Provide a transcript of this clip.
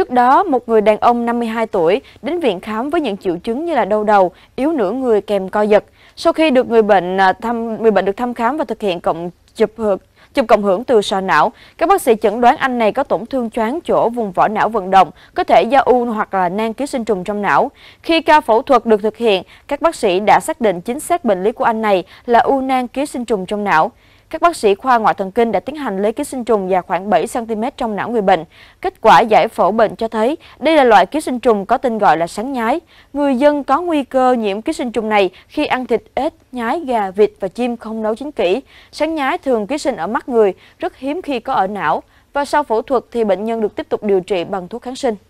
Trước đó, một người đàn ông 52 tuổi đến viện khám với những triệu chứng như là đau đầu, yếu nửa người kèm co giật. Sau khi được người bệnh à, thăm người bệnh được thăm khám và thực hiện cộng chụp hưởng chụp cộng hưởng từ sọ não, các bác sĩ chẩn đoán anh này có tổn thương choáng chỗ vùng vỏ não vận động, có thể do u hoặc là nang ký sinh trùng trong não. Khi ca phẫu thuật được thực hiện, các bác sĩ đã xác định chính xác bệnh lý của anh này là u nang ký sinh trùng trong não. Các bác sĩ khoa ngoại thần kinh đã tiến hành lấy ký sinh trùng dài khoảng 7 cm trong não người bệnh. Kết quả giải phẫu bệnh cho thấy đây là loại ký sinh trùng có tên gọi là sán nhái. Người dân có nguy cơ nhiễm ký sinh trùng này khi ăn thịt ếch, nhái, gà, vịt và chim không nấu chín kỹ. Sán nhái thường ký sinh ở mắt người, rất hiếm khi có ở não. Và sau phẫu thuật thì bệnh nhân được tiếp tục điều trị bằng thuốc kháng sinh.